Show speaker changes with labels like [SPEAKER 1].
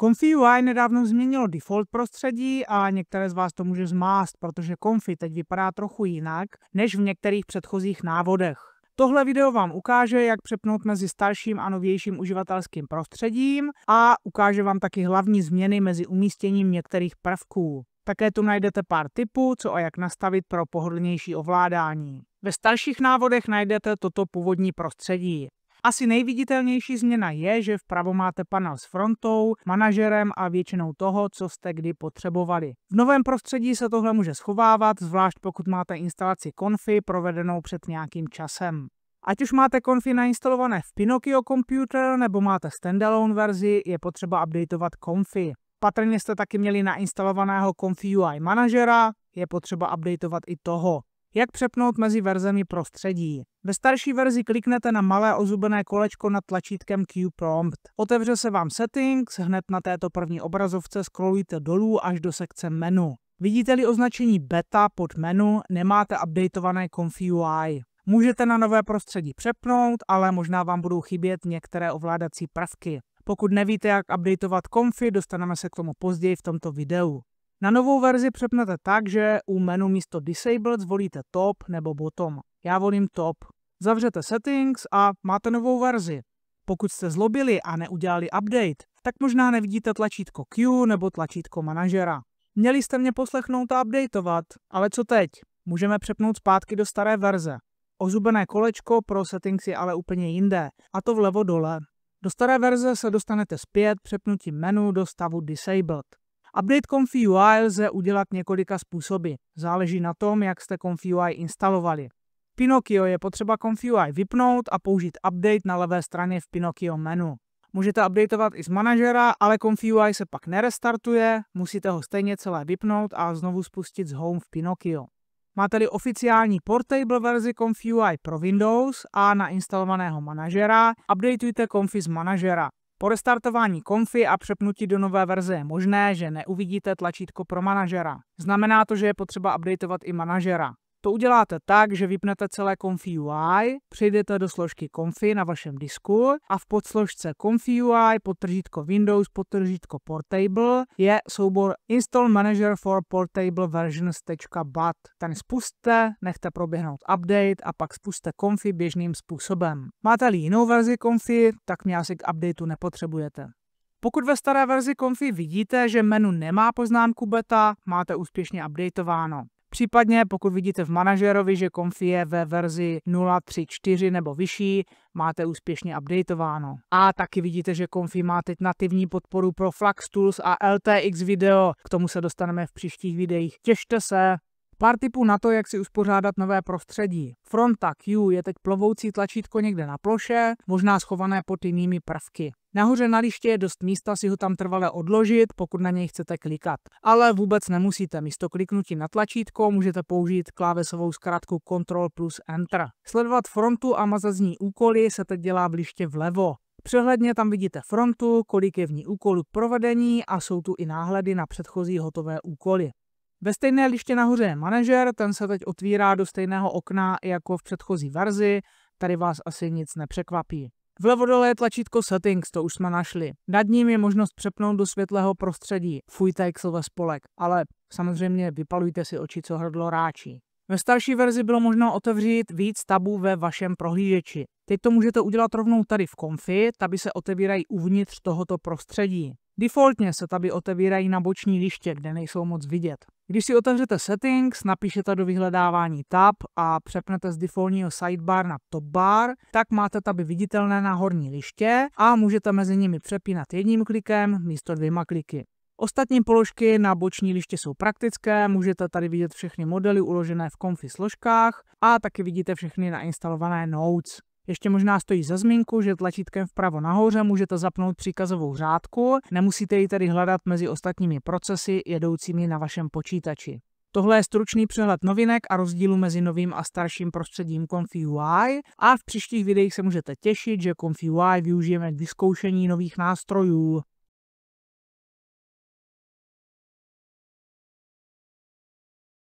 [SPEAKER 1] Confi UI nedávno změnilo default prostředí a některé z vás to může zmást, protože Confi teď vypadá trochu jinak než v některých předchozích návodech. Tohle video vám ukáže, jak přepnout mezi starším a novějším uživatelským prostředím a ukáže vám taky hlavní změny mezi umístěním některých prvků. Také tu najdete pár tipů, co a jak nastavit pro pohodlnější ovládání. Ve starších návodech najdete toto původní prostředí. Asi nejviditelnější změna je, že vpravo máte panel s frontou, manažerem a většinou toho, co jste kdy potřebovali. V novém prostředí se tohle může schovávat, zvlášť pokud máte instalaci konfy provedenou před nějakým časem. Ať už máte konfy nainstalované v Pinocchio Computer nebo máte standalone verzi, je potřeba updateovat konfy. Patrně jste taky měli nainstalovaného konfy UI manažera, je potřeba updateovat i toho. Jak přepnout mezi verzemi prostředí? Ve starší verzi kliknete na malé ozubené kolečko nad tlačítkem Q-Prompt. Otevře se vám Settings, hned na této první obrazovce scrollujte dolů až do sekce Menu. Vidíte-li označení Beta pod menu, nemáte updatované ConfUI. Můžete na nové prostředí přepnout, ale možná vám budou chybět některé ovládací prvky. Pokud nevíte, jak updateovat konfy, dostaneme se k tomu později v tomto videu. Na novou verzi přepnete tak, že u menu místo Disabled zvolíte Top nebo Bottom. Já volím Top. Zavřete Settings a máte novou verzi. Pokud jste zlobili a neudělali update, tak možná nevidíte tlačítko Q nebo tlačítko manažera. Měli jste mě poslechnout a updateovat, ale co teď? Můžeme přepnout zpátky do staré verze. Ozubené kolečko pro settings je ale úplně jinde, a to vlevo dole. Do staré verze se dostanete zpět přepnutím menu do stavu Disabled. Update Confi UI lze udělat několika způsoby. Záleží na tom, jak jste Confi UI instalovali. V Pinocchio je potřeba Confi UI vypnout a použít update na levé straně v Pinocchio menu. Můžete updateovat i z manažera, ale Confi UI se pak nerestartuje, musíte ho stejně celé vypnout a znovu spustit z Home v Pinocchio. Máte-li oficiální portable verzi Confi UI pro Windows a nainstalovaného manažera, updateujte Confi z manažera. Po restartování konfy a přepnutí do nové verze je možné, že neuvidíte tlačítko pro manažera. Znamená to, že je potřeba updateovat i manažera. To uděláte tak, že vypnete celé Confi UI, přejdete do složky Confi na vašem disku a v podsložce Confi UI podtržítko Windows podtržítko Portable je soubor Install Manager for Portable Versions.bat. Ten spustte, nechte proběhnout update a pak spuste Confi běžným způsobem. Máte-li jinou verzi Confi, tak mě asi k updateu nepotřebujete. Pokud ve staré verzi konfi vidíte, že menu nemá poznámku beta, máte úspěšně updateováno. Případně pokud vidíte v manažerovi, že konfie je ve verzi 0.3.4 nebo vyšší, máte úspěšně updateováno. A taky vidíte, že konfi má teď nativní podporu pro Flux Tools a LTX video. K tomu se dostaneme v příštích videích. Těšte se! Pár tipů na to, jak si uspořádat nové prostředí. Fronta Q je teď plovoucí tlačítko někde na ploše, možná schované pod jinými prvky. Nahoře na liště je dost místa si ho tam trvale odložit, pokud na něj chcete klikat. Ale vůbec nemusíte, místo kliknutí na tlačítko můžete použít klávesovou zkrátku Ctrl plus Enter. Sledovat frontu a mazazní úkoly se teď dělá v liště vlevo. Přehledně tam vidíte frontu, kolik je v ní úkolů k provedení a jsou tu i náhledy na předchozí hotové úkoly. Ve stejné liště nahoře je manažer, ten se teď otvírá do stejného okna jako v předchozí verzi, tady vás asi nic nepřekvapí. Vlevo dole je tlačítko Settings, to už jsme našli. Nad ním je možnost přepnout do světlého prostředí, fuj ve spolek, ale samozřejmě vypalujte si oči, co hrdlo ráčí. Ve starší verzi bylo možno otevřít víc tabů ve vašem prohlížeči. Teď to můžete udělat rovnou tady v konfi, taby se otevírají uvnitř tohoto prostředí. Defaultně se taby otevírají na boční liště, kde nejsou moc vidět. Když si otevřete Settings, napíšete do vyhledávání tab a přepnete z defaultního sidebar na top bar, tak máte taby viditelné na horní liště a můžete mezi nimi přepínat jedním klikem místo dvěma kliky. Ostatní položky na boční liště jsou praktické, můžete tady vidět všechny modely uložené v konfi složkách a taky vidíte všechny nainstalované notes. Ještě možná stojí za zmínku, že tlačítkem vpravo nahoře můžete zapnout příkazovou řádku, nemusíte ji tedy hledat mezi ostatními procesy jedoucími na vašem počítači. Tohle je stručný přehled novinek a rozdílu mezi novým a starším prostředím ConfUI a v příštích videích se můžete těšit, že ConfUI využijeme k vyzkoušení nových nástrojů.